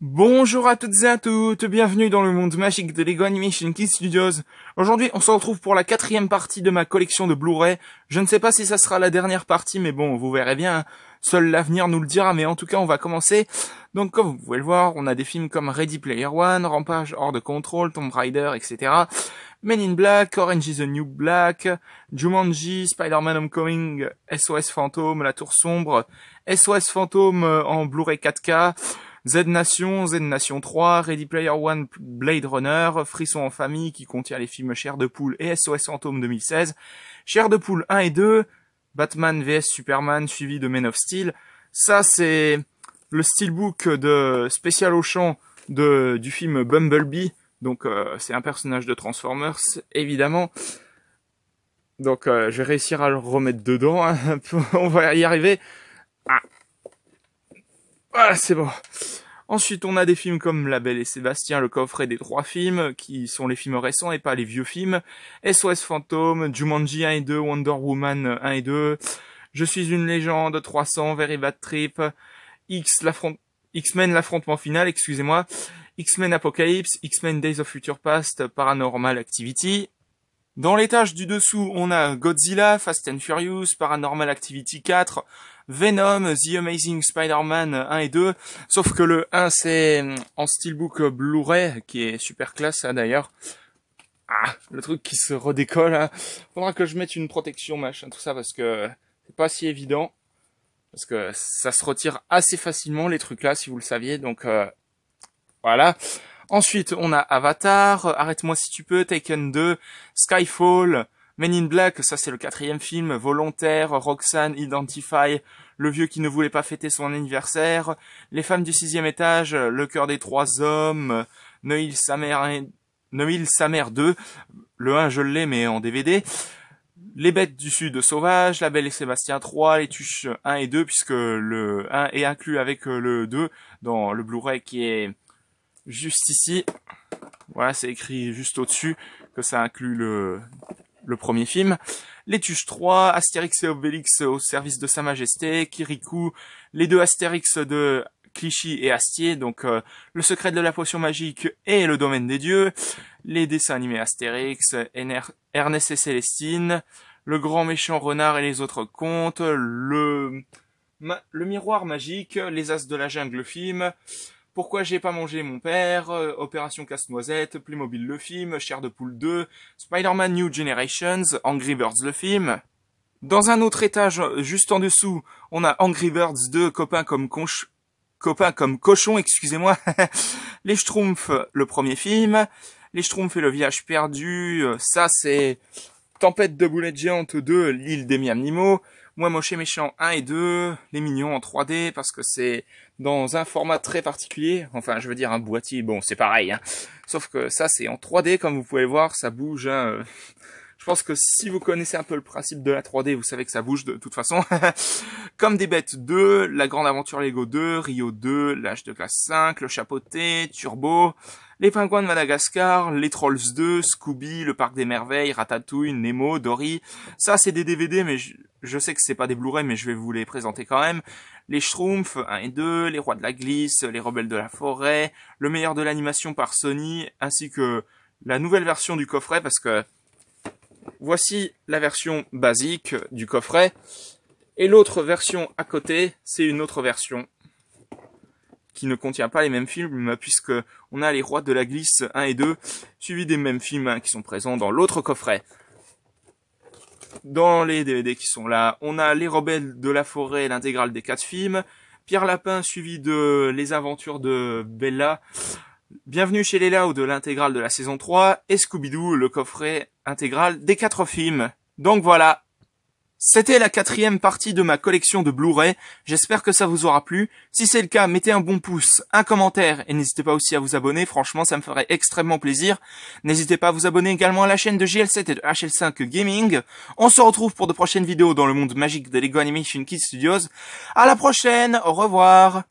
Bonjour à toutes et à toutes, bienvenue dans le monde magique de Lego Animation Kids Studios. Aujourd'hui, on se retrouve pour la quatrième partie de ma collection de Blu-ray. Je ne sais pas si ça sera la dernière partie, mais bon, vous verrez bien. Seul l'avenir nous le dira, mais en tout cas, on va commencer donc comme vous pouvez le voir, on a des films comme Ready Player One, Rampage Hors de Contrôle, Tomb Raider, etc. Men in Black, Orange is the New Black, Jumanji, Spider-Man Homecoming, SOS Fantôme, La Tour Sombre, SOS Fantôme euh, en Blu-ray 4K, Z-Nation, Z-Nation 3, Ready Player One, Blade Runner, Frisson en famille qui contient les films Cher de Poule et SOS Fantôme 2016, Cher de Poule 1 et 2, Batman vs Superman suivi de Men of Steel. Ça c'est le steelbook de spécial Auchan de, du film Bumblebee. Donc euh, c'est un personnage de Transformers, évidemment. Donc euh, je vais réussir à le remettre dedans. Hein. on va y arriver. Ah. Voilà, c'est bon. Ensuite, on a des films comme La Belle et Sébastien, le coffret des trois films, qui sont les films récents et pas les vieux films. SOS Fantôme, Jumanji 1 et 2, Wonder Woman 1 et 2, Je suis une légende, 300, Very Bad Trip, X l'affront X-Men l'affrontement final, excusez-moi, X-Men Apocalypse, X-Men Days of Future Past, Paranormal Activity. Dans l'étage du dessous, on a Godzilla, Fast and Furious, Paranormal Activity 4, Venom, The Amazing Spider-Man 1 et 2, sauf que le 1 c'est en steelbook Blu-ray, qui est super classe hein, d'ailleurs. Ah, le truc qui se redécolle. Hein. Faudra que je mette une protection, machin, tout ça, parce que c'est pas si évident parce que ça se retire assez facilement les trucs là si vous le saviez donc euh, voilà ensuite on a Avatar euh, Arrête-moi si tu peux Taken 2 Skyfall Men in Black ça c'est le quatrième film Volontaire Roxanne Identify Le vieux qui ne voulait pas fêter son anniversaire Les femmes du sixième étage Le cœur des trois hommes Neil sa mère Neil sa mère 2 le 1 je l'ai mais en DVD les bêtes du sud sauvage »,« la belle et Sébastien 3, les tuches 1 et 2, puisque le 1 est inclus avec euh, le 2 dans le Blu-ray qui est juste ici. Voilà, c'est écrit juste au-dessus que ça inclut le, premier film. Les Tuches 3, Astérix et Obélix au service de Sa Majesté, Kirikou, les deux Astérix de Clichy et Astier, donc euh, le secret de la potion magique et le domaine des dieux, les dessins animés Astérix, Ernest et Célestine, le grand méchant renard et les autres contes, le, le miroir magique, les as de la jungle, le film, pourquoi j'ai pas mangé mon père, euh, Opération Casse-Noisette, Playmobil le film, Chair de Poule 2, Spider-Man New Generations, Angry Birds le film. Dans un autre étage, juste en dessous, on a Angry Birds 2, copains comme copains comme cochon, excusez-moi, Les Schtroumpfs, le premier film, Les Schtroumpfs et le village perdu, euh, ça c'est Tempête de boulettes géantes 2, l'île des Miamnimo, Moi Moche et Méchant 1 et 2, Les Mignons en 3D, parce que c'est dans un format très particulier, enfin je veux dire un boîtier, bon c'est pareil, hein. sauf que ça c'est en 3D comme vous pouvez voir, ça bouge, hein, euh. je pense que si vous connaissez un peu le principe de la 3D, vous savez que ça bouge de toute façon, comme des bêtes 2, La Grande Aventure Lego 2, Rio 2, L'âge de classe 5, Le Chapeauté, Turbo, les pingouins de Madagascar, les Trolls 2, Scooby, le parc des merveilles, Ratatouille, Nemo, Dory. Ça, c'est des DVD, mais je, sais que c'est pas des Blu-ray, mais je vais vous les présenter quand même. Les Schtroumpfs 1 et 2, les Rois de la Glisse, les Rebelles de la Forêt, le meilleur de l'animation par Sony, ainsi que la nouvelle version du coffret, parce que voici la version basique du coffret. Et l'autre version à côté, c'est une autre version qui ne contient pas les mêmes films, puisque on a les rois de la glisse 1 et 2, suivis des mêmes films qui sont présents dans l'autre coffret. Dans les DVD qui sont là, on a Les Rebelles de la Forêt, l'intégrale des quatre films, Pierre Lapin suivi de Les Aventures de Bella, Bienvenue chez les ou de l'intégrale de la saison 3, et Scooby-Doo, le coffret intégral des quatre films. Donc voilà, c'était la quatrième partie de ma collection de Blu-ray. J'espère que ça vous aura plu. Si c'est le cas, mettez un bon pouce, un commentaire et n'hésitez pas aussi à vous abonner. Franchement, ça me ferait extrêmement plaisir. N'hésitez pas à vous abonner également à la chaîne de JL7 et de HL5 Gaming. On se retrouve pour de prochaines vidéos dans le monde magique de Lego Animation Kids Studios. À la prochaine. Au revoir.